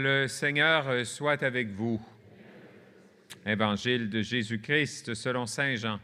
Le Seigneur euh, soit avec vous. Évangile de Jésus-Christ selon Saint Jean.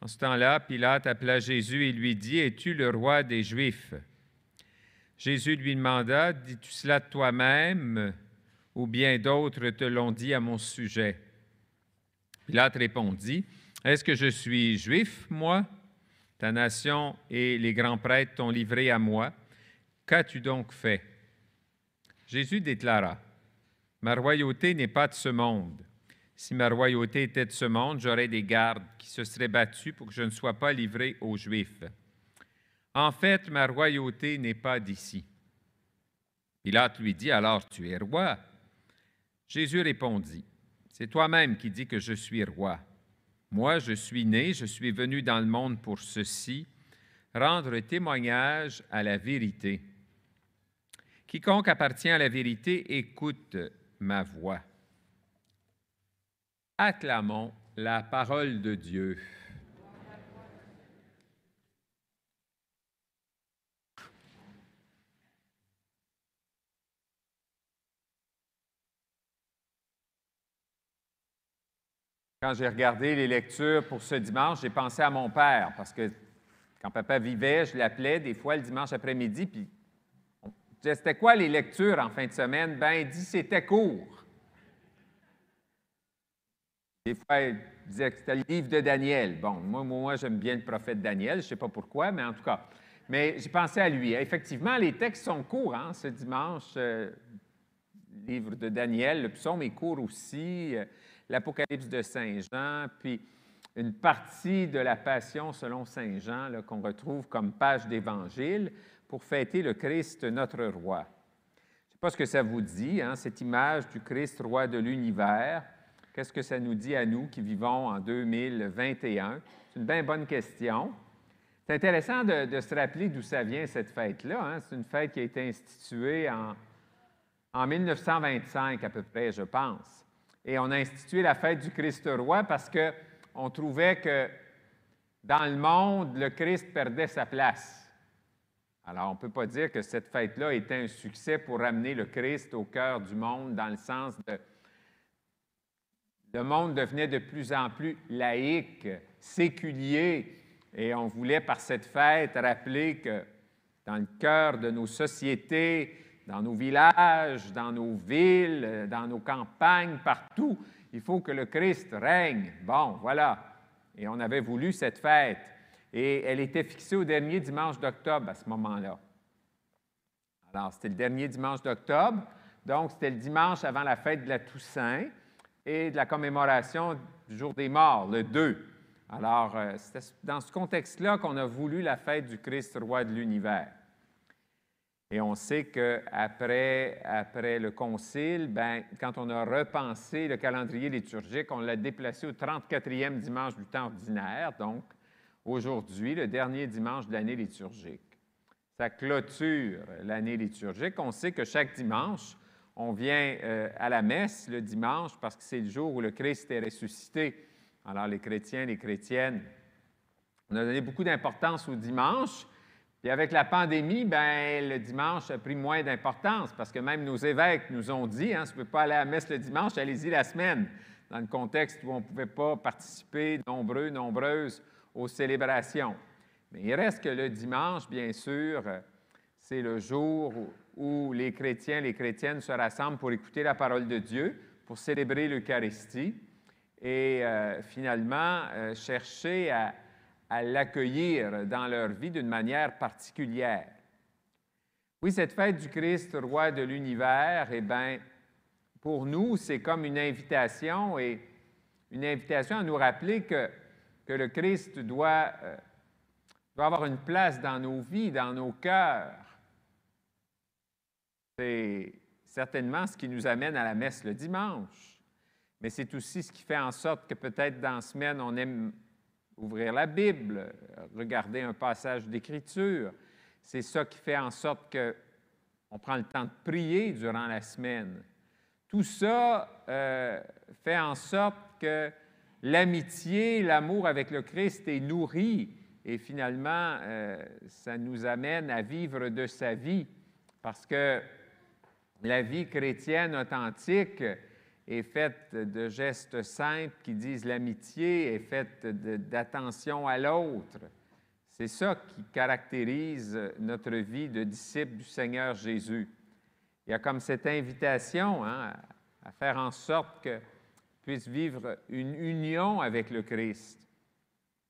En ce temps-là, Pilate appela Jésus et lui dit, Es-tu le roi des Juifs Jésus lui demanda, Dis-tu cela toi-même ou bien d'autres te l'ont dit à mon sujet Pilate répondit, Est-ce que je suis juif, moi Ta nation et les grands prêtres t'ont livré à moi. Qu'as-tu donc fait Jésus déclara, Ma royauté n'est pas de ce monde. Si ma royauté était de ce monde, j'aurais des gardes qui se seraient battus pour que je ne sois pas livré aux Juifs. En fait, ma royauté n'est pas d'ici. Pilate lui dit, Alors tu es roi. Jésus répondit, C'est toi-même qui dis que je suis roi. Moi, je suis né, je suis venu dans le monde pour ceci, rendre témoignage à la vérité. Quiconque appartient à la vérité écoute ma voix. Acclamons la parole de Dieu. Quand j'ai regardé les lectures pour ce dimanche, j'ai pensé à mon père parce que quand papa vivait, je l'appelais des fois le dimanche après-midi, puis c'était quoi les lectures en fin de semaine? Ben, il dit c'était court. Des fois, il disait que c'était le livre de Daniel. Bon, moi, moi j'aime bien le prophète Daniel, je ne sais pas pourquoi, mais en tout cas. Mais j'ai pensé à lui. Effectivement, les textes sont courts hein, ce dimanche. Euh, livre de Daniel, le psaume est court aussi, euh, l'Apocalypse de Saint Jean, puis une partie de la Passion selon Saint Jean qu'on retrouve comme page d'Évangile pour fêter le Christ notre roi. Je ne sais pas ce que ça vous dit, hein, cette image du Christ roi de l'univers. Qu'est-ce que ça nous dit à nous qui vivons en 2021? C'est une bien bonne question. C'est intéressant de, se rappeler d'où ça vient, cette fête-là. Hein. C'est une fête qui a été instituée en, en 1925 à peu près, je pense. Et on a institué la fête du Christ-Roi parce qu'on trouvait que dans le monde, le Christ perdait sa place. Alors, on ne peut pas dire que cette fête-là était un succès pour ramener le Christ au cœur du monde, dans le sens de... Le monde devenait de plus en plus laïque, séculier, et on voulait par cette fête rappeler que dans le cœur de nos sociétés, dans nos villages, dans nos villes, dans nos campagnes, partout, il faut que le Christ règne. Bon, voilà. Et on avait voulu cette fête et elle était fixée au dernier dimanche d'octobre à ce moment-là. Alors, c'était le dernier dimanche d'octobre, donc c'était le dimanche avant la fête de la Toussaint et de la commémoration du jour des morts, le 2. Alors, euh, c'était dans ce contexte-là qu'on a voulu la fête du Christ roi de l'univers. Et on sait qu'après après le concile, ben, quand on a repensé le calendrier liturgique, on l'a déplacé au 34e dimanche du temps ordinaire, donc aujourd'hui, le dernier dimanche de l'année liturgique. Ça clôture l'année liturgique. On sait que chaque dimanche, on vient euh, à la messe le dimanche parce que c'est le jour où le Christ est ressuscité. Alors les chrétiens, les chrétiennes, on a donné beaucoup d'importance au dimanche. Et avec la pandémie, ben, le dimanche a pris moins d'importance parce que même nos évêques nous ont dit, hein, vous ne pouvez pas aller à la messe le dimanche, allez-y la semaine, dans le contexte où on ne pouvait pas participer, nombreux, nombreuses, aux célébrations. Mais il reste que le dimanche, bien sûr, c'est le jour où les chrétiens, les chrétiennes se rassemblent pour écouter la parole de Dieu, pour célébrer l'Eucharistie et euh, finalement euh, chercher à, à l'accueillir dans leur vie d'une manière particulière. Oui, cette fête du Christ, roi de l'univers, eh bien, pour nous, c'est comme une invitation et une invitation à nous rappeler que que le Christ euh, doit, avoir une place dans nos vies, dans nos cœurs. C'est certainement ce qui nous amène à la messe le dimanche, mais c'est aussi ce qui fait en sorte que peut-être dans la semaine, on aime ouvrir la Bible, regarder un passage d'Écriture. C'est ça qui fait en sorte que on prend le temps de prier durant la semaine. Tout ça euh, fait en sorte que l'amitié, l'amour avec le Christ est nourri et finalement, euh, ça nous amène à vivre de sa vie parce que la vie chrétienne authentique est faite de gestes simples qui disent l'amitié, est faite d'attention à l'autre. C'est ça qui caractérise notre vie de disciple du Seigneur Jésus. Il y a comme cette invitation hein, à faire en sorte que puisse vivre une union avec le Christ.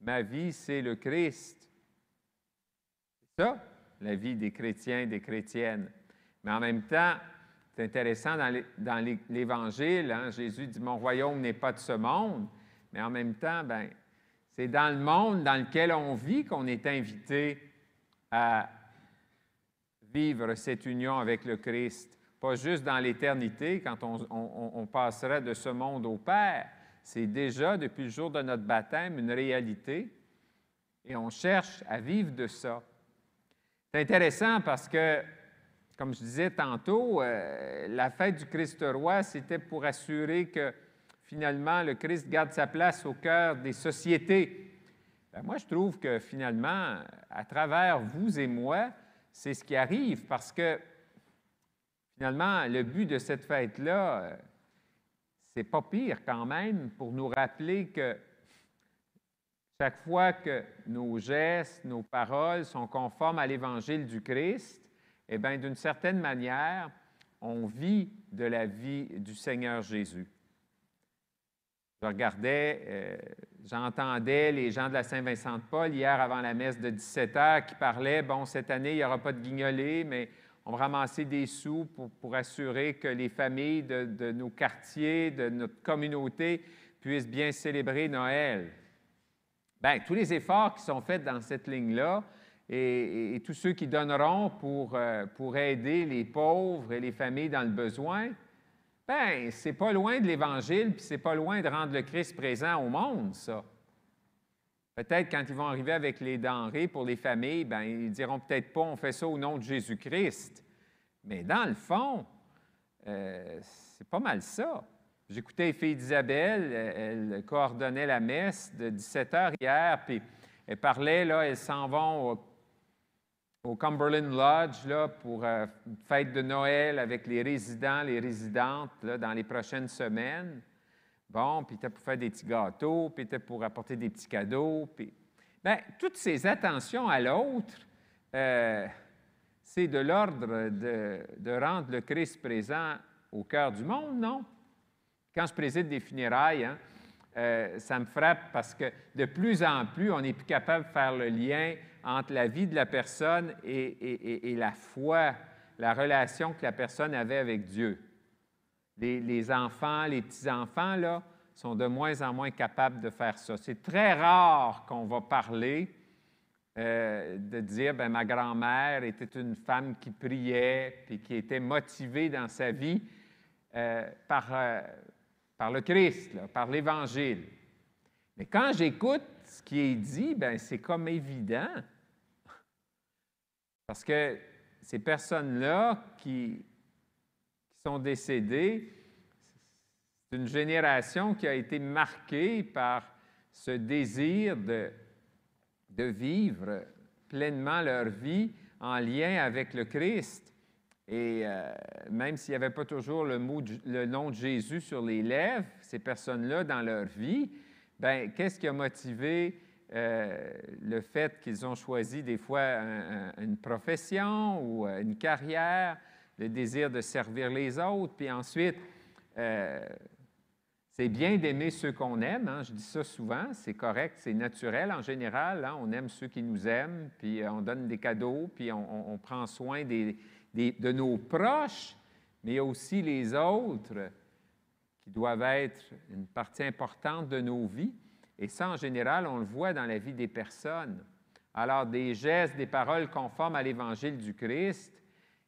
Ma vie, c'est le Christ. C'est ça, la vie des chrétiens et des chrétiennes. Mais en même temps, c'est intéressant dans l'Évangile, hein, Jésus dit, mon royaume n'est pas de ce monde, mais en même temps, ben, c'est dans le monde dans lequel on vit qu'on est invité à vivre cette union avec le Christ. Pas juste dans l'éternité, quand on, passerait de ce monde au Père. C'est déjà, depuis le jour de notre baptême, une réalité. Et on cherche à vivre de ça. C'est intéressant parce que, comme je disais tantôt, euh, la fête du Christ-Roi, c'était pour assurer que finalement le Christ garde sa place au cœur des sociétés. Ben, moi, je trouve que finalement, à travers vous et moi, c'est ce qui arrive parce que Finalement, le but de cette fête-là, euh, c'est pas pire quand même pour nous rappeler que chaque fois que nos gestes, nos paroles sont conformes à l'Évangile du Christ, eh bien, d'une certaine manière, on vit de la vie du Seigneur Jésus. Je regardais, euh, j'entendais les gens de la Saint-Vincent-de-Paul hier avant la messe de 17 heures qui parlaient, bon, cette année, il n'y aura pas de guignolé, mais on va ramasser des sous pour, assurer que les familles de, nos quartiers, de notre communauté puissent bien célébrer Noël. Bien, tous les efforts qui sont faits dans cette ligne-là et, tous ceux qui donneront pour, euh, pour aider les pauvres et les familles dans le besoin, bien, c'est pas loin de l'Évangile, puis c'est pas loin de rendre le Christ présent au monde, ça. Peut-être quand ils vont arriver avec les denrées pour les familles, ben, ils diront peut-être pas on fait ça au nom de Jésus-Christ. Mais dans le fond, euh, c'est pas mal ça. J'écoutais les filles d'Isabelle, euh, elle coordonnait la messe de 17h hier, puis elle parlait, là, elles s'en vont au, Cumberland Lodge là, pour une euh, fête de Noël avec les résidents, les résidentes dans les prochaines semaines. Bon, puis était pour faire des petits gâteaux, puis était pour apporter des petits cadeaux. Puis... Ben, toutes ces attentions à l'autre, euh, c'est de l'ordre de, rendre le Christ présent au cœur du monde, non? Quand je préside des funérailles, hein, euh, ça me frappe parce que de plus en plus, on n'est plus capable de faire le lien entre la vie de la personne et, et la foi, la relation que la personne avait avec Dieu les, enfants, les petits-enfants, là, sont de moins en moins capables de faire ça. C'est très rare qu'on va parler euh, de dire ben, ma grand-mère était une femme qui priait et qui était motivée dans sa vie euh, par, euh, par le Christ, par l'Évangile. Mais quand j'écoute ce qui est dit, ben, c'est comme évident. Parce que ces personnes-là qui sont décédés. C'est une génération qui a été marquée par ce désir de, de vivre pleinement leur vie en lien avec le Christ. Et euh, même s'il n'y avait pas toujours le, mot, le nom de Jésus sur les lèvres, ces personnes-là, dans leur vie, ben, qu'est-ce qui a motivé euh, le fait qu'ils ont choisi des fois une profession ou euh, une carrière? le désir de servir les autres. Puis ensuite, euh, c'est bien d'aimer ceux qu'on aime, hein, je dis ça souvent, c'est correct, c'est naturel en général, hein, on aime ceux qui nous aiment, puis euh, on donne des cadeaux, puis on, prend soin des, de nos proches, mais aussi les autres qui doivent être une partie importante de nos vies. Et ça, en général, on le voit dans la vie des personnes. Alors, des gestes, des paroles conformes à l'Évangile du Christ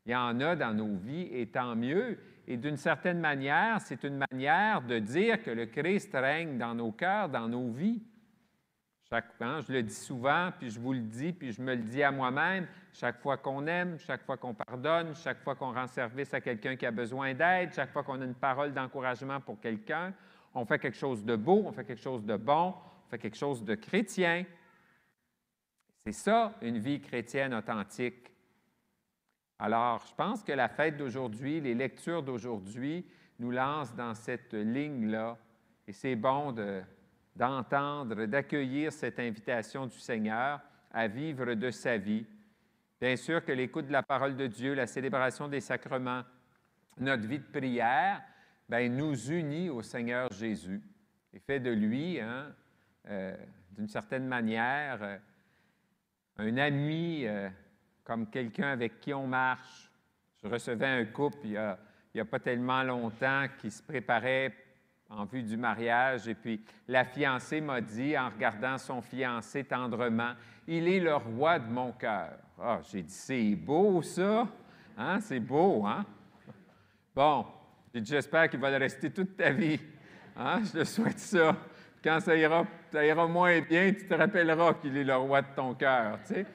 il y en a dans nos vies, et tant mieux. Et d'une certaine manière, c'est une manière de dire que le Christ règne dans nos cœurs, dans nos vies. Chaque, hein, je le dis souvent, puis je vous le dis, puis je me le dis à moi-même, chaque fois qu'on aime, chaque fois qu'on pardonne, chaque fois qu'on rend service à quelqu'un qui a besoin d'aide, chaque fois qu'on a une parole d'encouragement pour quelqu'un, on fait quelque chose de beau, on fait quelque chose de bon, on fait quelque chose de chrétien. C'est ça, une vie chrétienne authentique. Alors, je pense que la fête d'aujourd'hui, les lectures d'aujourd'hui nous lancent dans cette ligne-là. Et c'est bon d'entendre, d'accueillir cette invitation du Seigneur à vivre de sa vie. Bien sûr que l'écoute de la parole de Dieu, la célébration des sacrements, notre vie de prière, bien, nous unit au Seigneur Jésus et fait de lui, hein, euh, d'une certaine manière, euh, un ami. Euh, comme quelqu'un avec qui on marche. Je recevais un couple il n'y a, pas tellement longtemps qui se préparait en vue du mariage et puis la fiancée m'a dit en regardant son fiancé tendrement, Il est le roi de mon cœur. Ah, j'ai dit, c'est beau ça, hein, c'est beau, hein? Bon, j'espère qu'il va le rester toute ta vie, hein, je le souhaite ça. Quand ça ira, ça ira moins bien, tu te rappelleras qu'il est le roi de ton cœur, tu sais.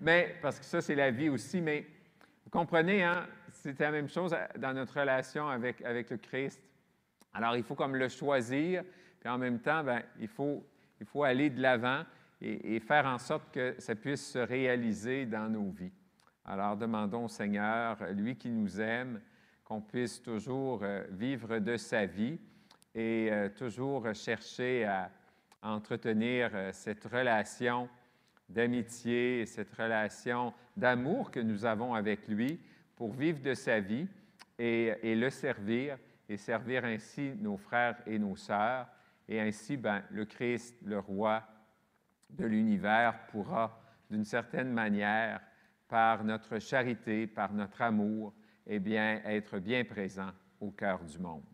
Mais, parce que ça, c'est la vie aussi. Mais vous comprenez, hein? C'est la même chose dans notre relation avec, avec le Christ. Alors, il faut comme le choisir, puis en même temps, bien, il, faut, il faut aller de l'avant et, et, faire en sorte que ça puisse se réaliser dans nos vies. Alors, demandons au Seigneur, lui qui nous aime, qu'on puisse toujours euh, vivre de sa vie et euh, toujours chercher à entretenir euh, cette relation d'amitié et cette relation d'amour que nous avons avec lui pour vivre de sa vie et, le servir et servir ainsi nos frères et nos sœurs. Et ainsi, ben, le Christ, le roi de l'univers, pourra, d'une certaine manière, par notre charité, par notre amour, et eh bien, être bien présent au cœur du monde.